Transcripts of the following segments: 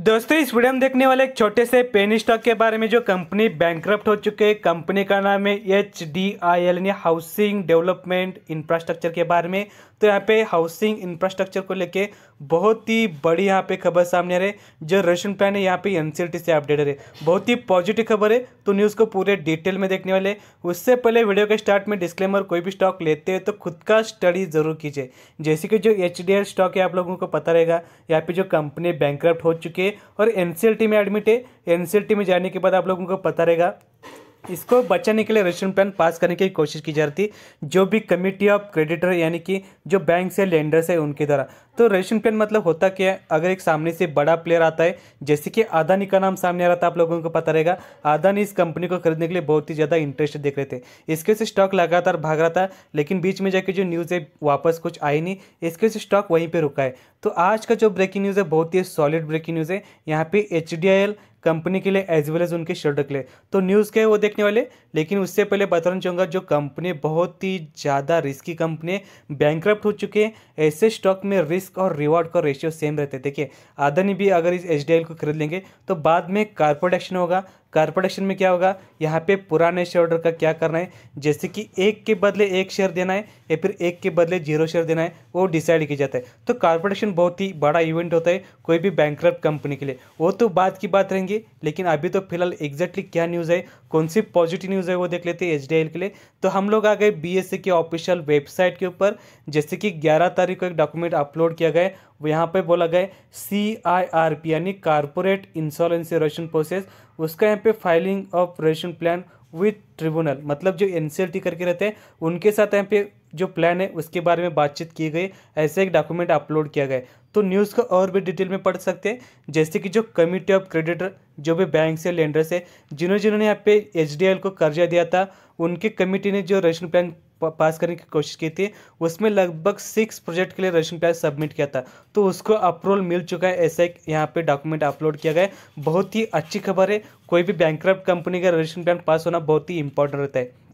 दोस्तों इस वीडियो में देखने वाले एक छोटे से पेन स्टॉक के बारे में जो कंपनी बैंक्रप्ट हो चुके है कंपनी का नाम है एच डी आई एल यानी हाउसिंग डेवलपमेंट इंफ्रास्ट्रक्चर के बारे में तो यहाँ पे हाउसिंग इंफ्रास्ट्रक्चर को लेके बहुत ही बड़ी यहाँ पे खबर सामने आ रही है जो रेशन प्लान है यहाँ पे एन e से अपडेटेड है बहुत ही पॉजिटिव खबर है तो न्यूज़ को पूरे डिटेल में देखने वाले उससे पहले वीडियो के स्टार्ट में डिस्क्लेमर कोई भी स्टॉक लेते हैं तो खुद का स्टडी ज़रूर कीजिए जैसे कि जो एच स्टॉक है आप लोगों को पता रहेगा यहाँ पे जो कंपनी बैंक्रप्ट हो चुकी है के और एन में एडमिट है एन में जाने के बाद आप लोगों को पता रहेगा इसको बचाने के लिए रेशन प्लान पास करने की कोशिश की जाती है जो भी कमिटी ऑफ क्रेडिटर यानी कि जो बैंक से लेंडर्स है उनके द्वारा तो रेशन प्लान मतलब होता क्या है अगर एक सामने से बड़ा प्लेयर आता है जैसे कि अदानी का नाम सामने आ रहा था आप लोगों को पता रहेगा अदानी इस कंपनी को खरीदने के लिए बहुत ही ज़्यादा इंटरेस्ट देख रहे थे इसके से स्टॉक लगातार भाग रहा था लेकिन बीच में जाके जो न्यूज़ है वापस कुछ आई नहीं इसके से स्टॉक वहीं पर रुका है तो आज का जो ब्रेकिंग न्यूज़ है बहुत ही सॉलिड ब्रेकिंग न्यूज़ है यहाँ पे एच कंपनी के लिए एज वेल एज उनके शेयर के लिए तो न्यूज़ क्या है वो देखने वाले लेकिन उससे पहले बताना चाहूँगा जो कंपनी बहुत ही ज़्यादा रिस्की कंपनी बैंक हो चुके हैं ऐसे स्टॉक में रिस्क रिस्क और रिवॉर्ड का रेशियो सेम रहते हैं देखिए आदानी भी अगर इस एच को खरीद लेंगे तो बाद में कारपोडक्शन होगा कारपोडक्शन में क्या होगा यहाँ पे पुराने शेयर होल्डर का क्या करना है जैसे कि एक के बदले एक शेयर देना है या फिर एक के बदले जीरो शेयर देना है वो डिसाइड किया जाता है तो कारपोडक्शन बहुत ही बड़ा इवेंट होता है कोई भी बैंक कंपनी के लिए वो तो बाद की बात रहेंगी लेकिन अभी तो फिलहाल एग्जैक्टली क्या न्यूज़ है कौन सी पॉजिटिव न्यूज़ है वो देख लेते हैं एच के लिए तो हम लोग आ गए बी e के ऑफिशियल वेबसाइट के ऊपर जैसे कि ग्यारह तारीख को एक डॉक्यूमेंट अपलोड अपलोड किया गया वो यहाँ पे बोला गया सी आई आर पी यानी कारपोरेट इंसॉलेंसी रेशन प्रोसेस उसका यहाँ पे filing of resolution plan with tribunal मतलब जो एन करके रहते हैं उनके साथ यहाँ पे जो प्लान है उसके बारे में बातचीत की गई ऐसे एक डॉक्यूमेंट अपलोड किया गया तो न्यूज़ को और भी डिटेल में पढ़ सकते हैं जैसे कि जो कमिटी ऑफ क्रेडिटर जो भी बैंक से लेंडर से जिन्होंने जिन्होंने यहाँ पे एच को कर्जा दिया था उनके कमिटी ने जो रेशन प्लान पास करने की कोशिश की थी उसमें लगभग सिक्स प्रोजेक्ट के लिए रजिस्ट्रेशन कार्ड सबमिट किया था तो उसको अप्रूवल मिल चुका है ऐसा एक यहाँ पे डॉक्यूमेंट अपलोड किया गया बहुत ही अच्छी खबर है कोई भी बैंक कंपनी का रजिस्ट्रेशन प्लान पास होना बहुत ही इंपॉर्टेंट रहता है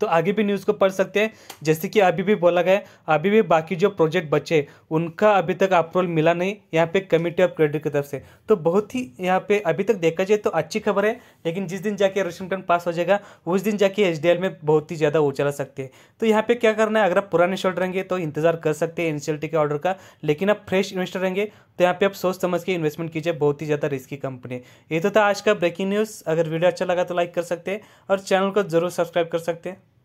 तो आगे भी न्यूज़ को पढ़ सकते हैं जैसे कि अभी भी बोला गया अभी भी बाकी जो प्रोजेक्ट बचे उनका अभी तक अप्रूवल मिला नहीं यहाँ पे कमिटी ऑफ क्रेडिट की तरफ से तो बहुत ही यहाँ पे अभी तक देखा जाए तो अच्छी खबर है लेकिन जिस दिन जाके रेशन कार्ड पास हो जाएगा उस दिन जाके एच में बहुत ही ज़्यादा उछला सकते हैं तो यहाँ पे क्या करना है अगर आप पुराने शॉर्ट रहेंगे तो इंतजार कर सकते हैं एन के ऑर्डर का लेकिन आप फ्रेश इन्वेस्टर रहेंगे तो यहाँ पे आप सोच समझ के इन्वेस्टमेंट कीजिए बहुत ही ज़्यादा रिस्की कंपनी ये तो था आज का ब्रेकिंग न्यूज़ अगर वीडियो अच्छा लगा तो लाइक कर सकते हैं और चैनल को जरूर सब्सक्राइब कर सकते हैं